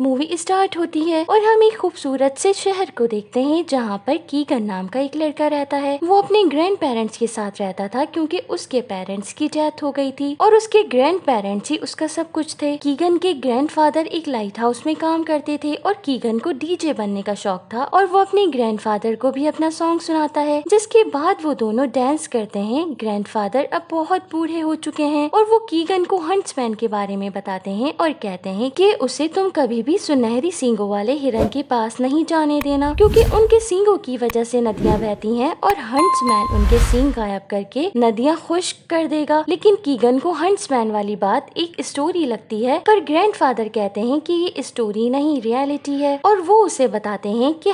Movie start होती है और हम एक खूबसूरत से शहर को देखते हैं जहाँ पर कीगन नाम का एक लड़का रहता है वो अपने ग्रैंड पेरेंट्स के साथ रहता था क्योंकि उसके पेरेंट्स की डेथ हो गई थी और उसके ग्रैंड पेरेंट्स ही उसका सब कुछ थे कीगन के ग्रैंडफादर एक लाइट हाउस में काम करते थे और कीगन को डीजे बनने का शौक था और वो अपने ग्रैंड को भी अपना सॉन्ग सुनाता है जिसके बाद वो दोनों डांस करते हैं ग्रैंड अब बहुत बूढ़े हो चुके हैं और वो कीगन को हंट्स के बारे में बताते हैं और कहते हैं की उसे तुम कभी भी सुनहरी सींगों वाले हिरन के पास नहीं जाने देना क्योंकि उनके सींगों की वजह से नदियाँ बहती हैं और मैन उनके सींग गायब करके नदियाँ खुश कर देगा लेकिन कीगन को मैन वाली बात एक स्टोरी लगती है पर ग्रैंडफादर कहते हैं कि ये स्टोरी नहीं रियलिटी है और वो उसे बताते हैं कि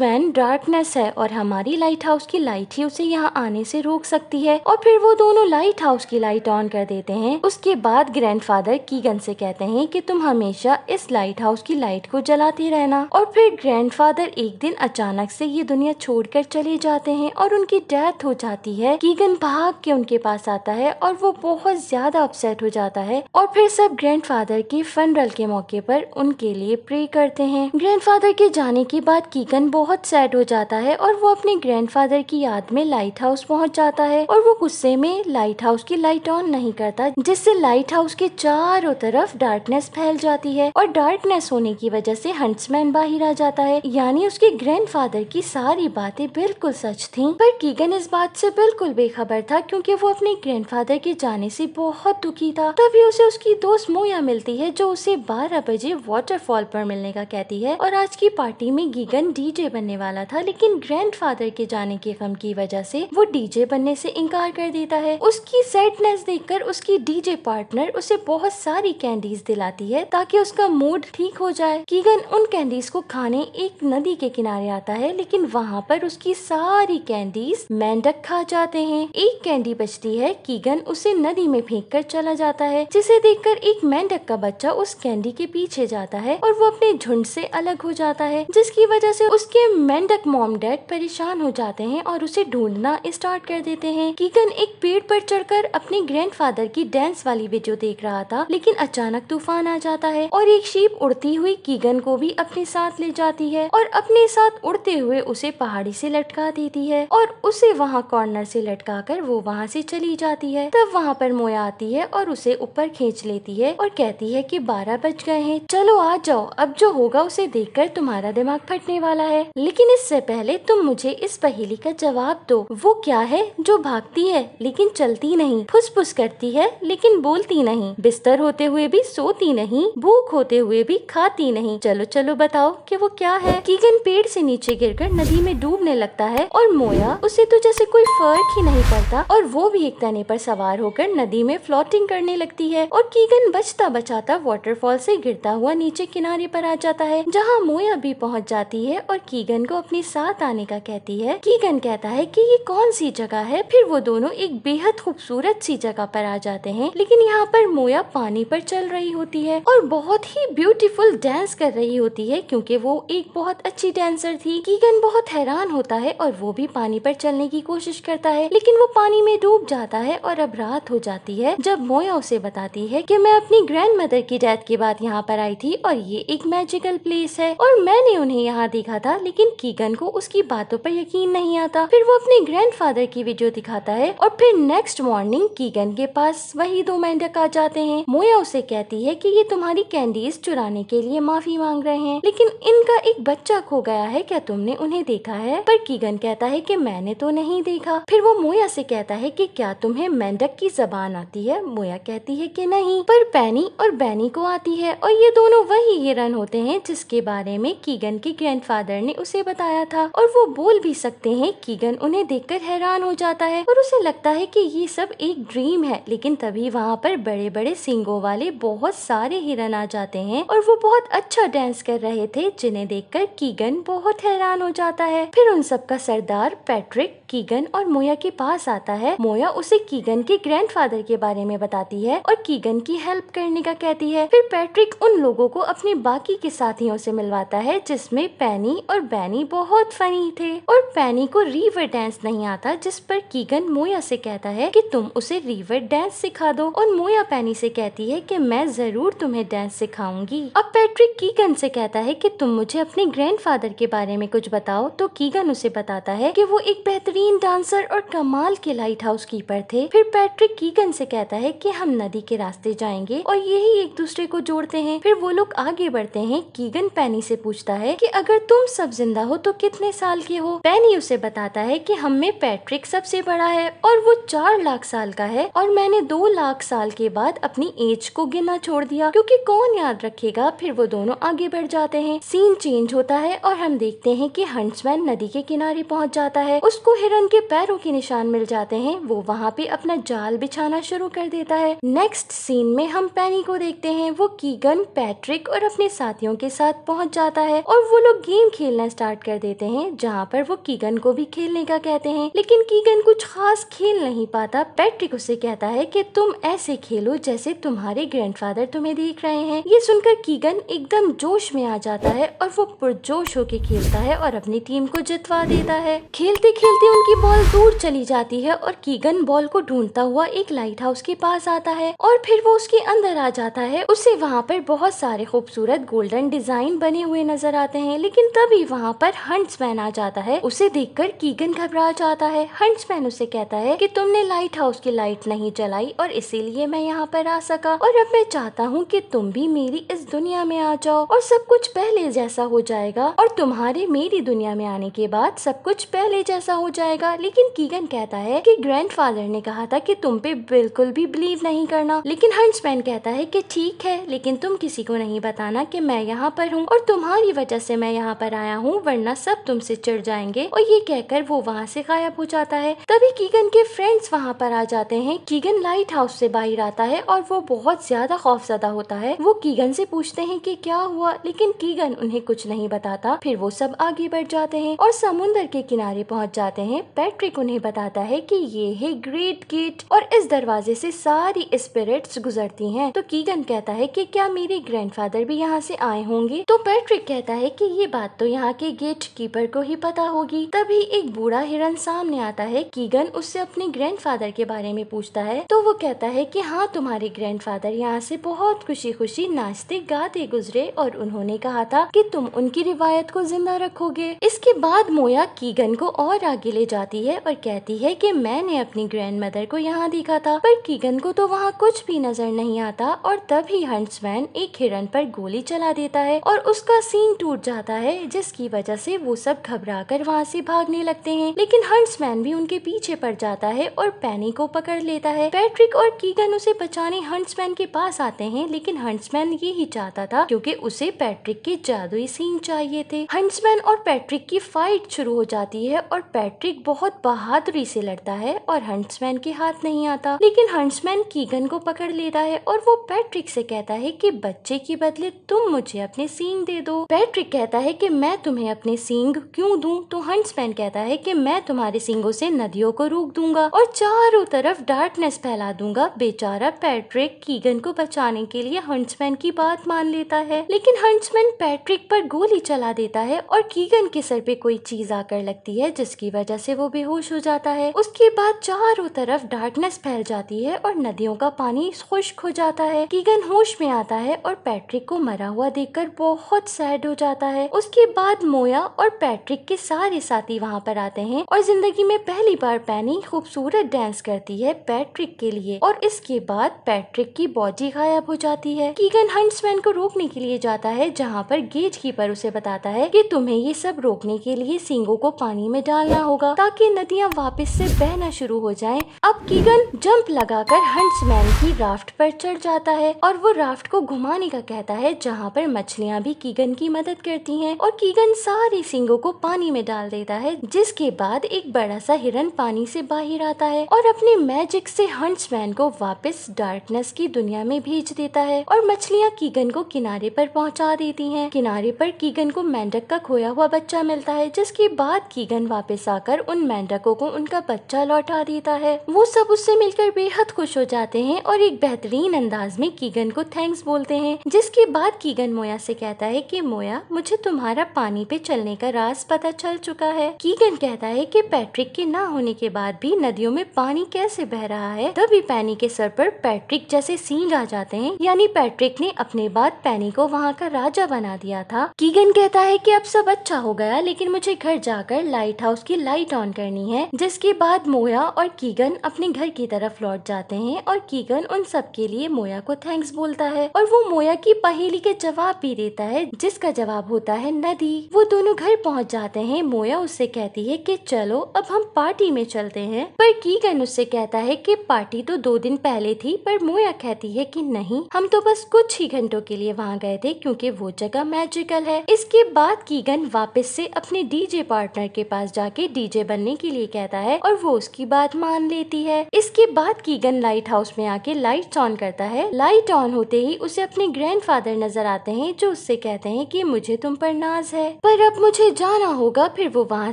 मैन डार्कनेस है और हमारी लाइट हाउस की लाइट ही उसे यहाँ आने से रोक सकती है और फिर वो दोनों लाइट हाउस की लाइट ऑन कर देते हैं उसके बाद ग्रैंडफादर कीगन से कहते हैं कि तुम हमेशा इस लाइट हाउस हाउस की लाइट को जलाते रहना और फिर ग्रैंडफादर एक दिन अचानक से ये दुनिया छोड़कर चले जाते हैं और उनकी डेथ हो जाती है कीगन भाग के उनके पास आता है और वो बहुत ज्यादा अपसेट हो जाता है और फिर सब ग्रैंडफादर के फनरल के मौके पर उनके लिए प्रे करते हैं ग्रैंडफादर के जाने के बाद कीगन बहुत सैड हो जाता है और वो अपने ग्रैंडफादर की याद में लाइट हाउस पहुंच जाता है और वो गुस्से में लाइट हाउस की लाइट ऑन नहीं करता जिससे लाइट हाउस के चारों तरफ डार्कनेस फैल जाती है और डार्कनेस पास होने की वजह से हंट्समैन बाहर आ जाता है यानी उसके ग्रैंडफादर की सारी बातें बिल्कुल सच थीं पर कीगन इस बात से बिल्कुल बेखबर था क्योंकि वो अपने ग्रैंडफादर के जाने से बहुत दुखी था तभी उसे उसकी दोस्त मोया मिलती है जो उसे बारह बजे वाटरफॉल पर मिलने का कहती है और आज की पार्टी में गीगन डीजे बनने वाला था लेकिन ग्रैंडफादर के जाने के गम की वजह से वो डीजे बनने से इनकार कर देता है उसकी सैडनेस देखकर उसकी डीजे पार्टनर उसे बहुत सारी कैंडीज दिलाती है ताकि उसका मूड ठीक ठीक हो जाए कीगन उन कैंडीज को खाने एक नदी के किनारे आता है लेकिन वहाँ पर उसकी सारी कैंडीज मेंढक खा जाते हैं एक कैंडी बचती है कीगन उसे नदी में फेंक कर चला जाता है जिसे देखकर एक मेंढक का बच्चा उस कैंडी के पीछे जाता है और वो अपने झुंड से अलग हो जाता है जिसकी वजह से उसके मेंढक मॉम डैड परेशान हो जाते हैं और उसे ढूंढना स्टार्ट कर देते हैं कीगन एक पेड़ पर चढ़कर अपने ग्रैंडफादर की डांस वाली वीडियो देख रहा था लेकिन अचानक तूफान आ जाता है और एक शीप उड़ उड़ती हुई कीगन को भी अपने साथ ले जाती है और अपने साथ उड़ते हुए उसे पहाड़ी से लटका देती है और उसे वहाँ कॉर्नर से लटका कर वो वहाँ से चली जाती है तब वहाँ पर मोया आती है और उसे ऊपर खींच लेती है और कहती है कि बारह बज गए हैं चलो आ जाओ अब जो होगा उसे कर तुम्हारा दिमाग फटने वाला है लेकिन इससे पहले तुम मुझे इस पहेली का जवाब दो वो क्या है जो भागती है लेकिन चलती नहीं फुसफुस करती है लेकिन बोलती नहीं बिस्तर होते हुए भी सोती नहीं भूख होते हुए भी खाती नहीं चलो चलो बताओ कि वो क्या है कीगन पेड़ से नीचे गिरकर नदी में डूबने लगता है और मोया उसे तो जैसे कोई फर्क ही नहीं पड़ता और वो भी एक तने पर सवार होकर नदी में फ्लोटिंग करने लगती है और कीगन बचता बचाता वाटरफॉल से गिरता हुआ नीचे किनारे पर आ जाता है जहाँ मोया भी पहुँच जाती है और कीगन को अपने साथ आने का कहती है कीगन कहता है की ये कौन सी जगह है फिर वो दोनों एक बेहद खूबसूरत सी जगह पर आ जाते हैं लेकिन यहाँ पर मोया पानी पर चल रही होती है और बहुत ही ब्यूटीफुल ब्यूटीफुल डांस कर रही होती है क्योंकि वो एक बहुत अच्छी डांसर थी कीगन बहुत हैरान होता है और वो भी पानी पर चलने की कोशिश करता है लेकिन वो पानी में डूब जाता है और अब रात हो जाती है जब मोया उसे बताती है कि मैं अपनी ग्रैंड मदर की डेथ के बाद यहाँ पर आई थी और ये एक मैजिकल प्लेस है और मैंने उन्हें यहाँ देखा था लेकिन कीगन को उसकी बातों पर यकीन नहीं आता फिर वो अपने फादर की वीडियो दिखाता है और फिर नेक्स्ट मॉर्निंग कीगन के पास वही दो मेंढक आ जाते हैं मोया उसे कहती है की ये तुम्हारी कैंडीज चुराने करने के लिए माफी मांग रहे हैं लेकिन इनका एक बच्चा खो गया है क्या तुमने उन्हें देखा है पर कीगन कहता है कि मैंने तो नहीं देखा फिर वो मोया से कहता है कि क्या तुम्हें मेंढक की जबान आती है मोया कहती है कि नहीं पर पैनी और बैनी को आती है और ये दोनों वही हिरन होते हैं जिसके बारे में कीगन के ग्रैंड ने उसे बताया था और वो बोल भी सकते हैं कीगन उन्हें देख हैरान हो जाता है और उसे लगता है की ये सब एक ड्रीम है लेकिन तभी वहाँ पर बड़े बड़े सिंगों वाले बहुत सारे हिरन आ जाते हैं और वो बहुत अच्छा डांस कर रहे थे जिन्हें देखकर कीगन बहुत हैरान हो जाता है फिर उन सबका सरदार पैट्रिक कीगन और मोया के पास आता है मोया उसे कीगन के ग्रैंडफादर के बारे में बताती है और कीगन की हेल्प करने का कहती है फिर पैट्रिक उन लोगों को अपने बाकी के साथियों से मिलवाता है जिसमें पैनी और बैनी बहुत फनी थे और पैनी को रिवर डांस नहीं आता जिस पर कीगन मोया से कहता है कि तुम उसे रिवर डांस सिखा दो और मोया पैनी से कहती है कि मैं जरूर तुम्हें डांस सिखाऊंगी अब पैट्रिक कीगन से कहता है कि तुम मुझे अपने ग्रैंडफादर के बारे में कुछ बताओ तो कीगन उसे बताता है कि वो एक बेहतरीन डांसर और कमाल के लाइट हाउस कीपर थे फिर पैट्रिक कीगन से कहता है कि हम नदी के रास्ते जाएंगे और यही एक दूसरे को जोड़ते हैं फिर वो लोग आगे बढ़ते हैं कीगन पैनी से पूछता है कि अगर तुम सब जिंदा हो तो कितने साल के हो पैनी उसे बताता है कि हम में पैट्रिक सबसे बड़ा है और वो चार लाख साल का है और मैंने दो लाख साल के बाद अपनी एज को गिना छोड़ दिया क्योंकि कौन याद रखेगा होगा फिर वो दोनों आगे बढ़ जाते हैं सीन चेंज होता है और हम देखते हैं कि हंसमैन नदी के किनारे पहुंच जाता है उसको हिरन के पैरों के निशान मिल जाते हैं वो वहाँ पे अपना जाल बिछाना शुरू कर देता है नेक्स्ट सीन में हम पैनी को देखते हैं वो कीगन पैट्रिक और अपने साथियों के साथ पहुँच जाता है और वो लोग गेम खेलना स्टार्ट कर देते हैं जहाँ पर वो कीगन को भी खेलने का कहते हैं लेकिन कीगन कुछ खास खेल नहीं पाता पैट्रिक उसे कहता है कि तुम ऐसे खेलो जैसे तुम्हारे ग्रैंडफादर तुम्हें देख रहे हैं ये सुनकर की कीगन एकदम जोश में आ जाता है और वो पुरजोश होके खेलता है और अपनी टीम को जितवा देता है खेलते खेलते उनकी बॉल दूर चली जाती है और कीगन बॉल को ढूंढता हुआ एक लाइट हाउस के पास आता है और फिर वो उसके अंदर आ जाता है उसे वहाँ पर बहुत सारे खूबसूरत गोल्डन डिजाइन बने हुए नजर आते हैं लेकिन तभी वहाँ पर मैन आ जाता है उसे कर कीगन घबरा जाता है मैन उसे कहता है की तुमने लाइट हाउस की लाइट नहीं जलाई और इसीलिए मैं यहाँ पर आ सका और अब मैं चाहता हूँ की तुम भी मेरी इस दुनिया दुनिया में आ जाओ और सब कुछ पहले जैसा हो जाएगा और तुम्हारे मेरी दुनिया में आने के बाद सब कुछ पहले जैसा हो जाएगा लेकिन कीगन कहता है कि ग्रैंडफादर ने कहा था कि तुम पे बिल्कुल भी बिलीव नहीं करना लेकिन हंसमैन कहता है कि ठीक है लेकिन तुम किसी को नहीं बताना कि मैं यहाँ पर हूँ और तुम्हारी वजह से मैं यहाँ पर आया हूँ वरना सब तुमसे चिड़ जाएंगे और ये कहकर वो वहाँ से गायब हो जाता है तभी कीगन के फ्रेंड्स वहाँ पर आ जाते हैं कीगन लाइट हाउस से बाहर आता है और वो बहुत ज्यादा खौफजदा होता है वो कीगन से पूछते पूछते हैं कि क्या हुआ लेकिन कीगन उन्हें कुछ नहीं बताता फिर वो सब आगे बढ़ जाते हैं और समुन्दर के किनारे पहुँच जाते हैं पैट्रिक उन्हें बताता है की ये है ग्रेट गेट और इस दरवाजे से सारी स्पिरिट गुजरती है तो कीगन कहता है की क्या मेरे ग्रैंड भी यहाँ से आए होंगे तो पैट्रिक कहता है की ये बात तो यहाँ के गेट कीपर को ही पता होगी तभी एक बूढ़ा हिरन सामने आता है कीगन उससे अपने ग्रैंडफादर के बारे में पूछता है तो वो कहता है कि हाँ तुम्हारे ग्रैंडफादर यहाँ से बहुत खुशी खुशी नाचते गाते फरमाते गुजरे और उन्होंने कहा था कि तुम उनकी रिवायत को जिंदा रखोगे इसके बाद मोया कीगन को और आगे ले जाती है और कहती है कि मैंने अपनी ग्रैंड मदर को यहाँ देखा था पर कीगन को तो वहाँ कुछ भी नजर नहीं आता और तभी हंट्समैन एक हिरन पर गोली चला देता है और उसका सीन टूट जाता है जिसकी वजह से वो सब घबरा कर वहाँ से भागने लगते हैं लेकिन हंट्समैन भी उनके पीछे पड़ जाता है और पैनी को पकड़ लेता है पैट्रिक और कीगन उसे बचाने हंट्समैन के पास आते हैं लेकिन हंट्समैन यही चाहता चाहता था क्योंकि उसे पैट्रिक के जादुई सीन चाहिए थे हंसमैन और पैट्रिक की फाइट शुरू हो जाती है और पैट्रिक बहुत बहादुरी से लड़ता है और हंसमैन के हाथ नहीं आता लेकिन हंसमैन कीगन को पकड़ लेता है और वो पैट्रिक से कहता है कि बच्चे की बदले तुम मुझे अपने सींग दे दो पैट्रिक कहता है कि मैं तुम्हें अपने सींग क्यों दूं तो हंसमैन कहता है कि मैं तुम्हारे सींगों से नदियों को रोक दूंगा और चारों तरफ डार्कनेस फैला दूंगा बेचारा पैट्रिक कीगन को बचाने के लिए हंसमैन की बात मान मान लेता है लेकिन हंट्समैन पैट्रिक पर गोली चला देता है और कीगन के सर पे कोई चीज आकर लगती है जिसकी वजह से वो बेहोश हो जाता है उसके बाद चारों तरफ डार्कनेस फैल जाती है और नदियों का पानी खुश्क हो जाता है कीगन होश में आता है और पैट्रिक को मरा हुआ देखकर बहुत सैड हो जाता है उसके बाद मोया और पैट्रिक के सारे साथी वहाँ पर आते हैं और जिंदगी में पहली बार पैनी खूबसूरत डांस करती है पैट्रिक के लिए और इसके बाद पैट्रिक की बॉडी गायब हो जाती है कीगन हंट्समैन को को रोकने के लिए जाता है जहाँ पर गेट कीपर उसे बताता है कि तुम्हें ये सब रोकने के लिए सींगों को पानी में डालना होगा ताकि नदियाँ वापस से बहना शुरू हो जाएं। अब कीगन जंप लगाकर हंट्समैन की राफ्ट पर चढ़ जाता है और वो राफ्ट को घुमाने का कहता है जहाँ पर मछलियाँ भी कीगन की मदद करती है और कीगन सारे सींगों को पानी में डाल देता है जिसके बाद एक बड़ा सा हिरन पानी से बाहर आता है और अपने मैजिक से हंट्समैन को वापस डार्कनेस की दुनिया में भेज देता है और मछलियाँ कीगन को को किनारे पर पहुंचा देती हैं किनारे पर कीगन को मेंढक का खोया हुआ बच्चा मिलता है जिसके बाद कीगन वापस आकर उन मेंढकों को उनका बच्चा लौटा देता है वो सब उससे मिलकर बेहद खुश हो जाते हैं और एक बेहतरीन अंदाज में कीगन को थैंक्स बोलते हैं जिसके बाद कीगन मोया से कहता है की मोया मुझे तुम्हारा पानी पे चलने का राज पता चल चुका है कीगन कहता है की पैट्रिक के ना होने के बाद भी नदियों में पानी कैसे बह रहा है तभी पैनी के सर पर पैट्रिक जैसे सींग आ जाते हैं यानी पैट्रिक ने अपने बाद बाद पैनी को वहाँ का राजा बना दिया था कीगन कहता है कि अब सब अच्छा हो गया लेकिन मुझे घर जाकर लाइट हाउस की लाइट ऑन करनी है जिसके बाद मोया और कीगन अपने घर की तरफ लौट जाते हैं और कीगन उन सब के लिए मोया को थैंक्स बोलता है और वो मोया की पहेली के जवाब भी देता है जिसका जवाब होता है नदी वो दोनों घर पहुँच जाते हैं मोया उससे कहती है की चलो अब हम पार्टी में चलते हैं पर कीगन उससे कहता है की पार्टी तो दो दिन पहले थी पर मोया कहती है की नहीं हम तो बस कुछ ही घंटों के लिए वहाँ गए थे क्योंकि वो जगह मैजिकल है इसके बाद कीगन वापस से अपने डीजे पार्टनर के पास जाके डीजे बनने के लिए कहता है और वो उसकी बात मान लेती है इसके बाद कीगन लाइट हाउस में आके लाइट ऑन करता है लाइट ऑन होते ही उसे अपने ग्रैंड नजर आते हैं जो उससे कहते हैं की मुझे तुम पर नाज है पर अब मुझे जाना होगा फिर वो वहाँ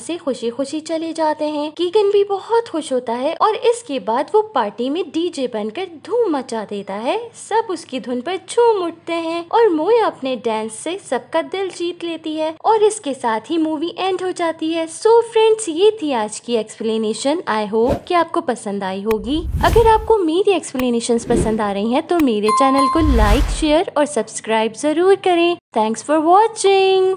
से खुशी खुशी चले जाते हैं कीगन भी बहुत खुश होता है और इसके बाद वो पार्टी में डीजे बनकर धूम मचा देता है सब उसकी धुन पर झूम उठते हैं हैं और मोया अपने डांस से सबका दिल जीत लेती है और इसके साथ ही मूवी एंड हो जाती है सो so फ्रेंड्स ये थी आज की एक्सप्लेनेशन आई होप कि आपको पसंद आई होगी अगर आपको मेरी एक्सप्लेनेशन पसंद आ रही है तो मेरे चैनल को लाइक शेयर और सब्सक्राइब जरूर करें थैंक्स फॉर वॉचिंग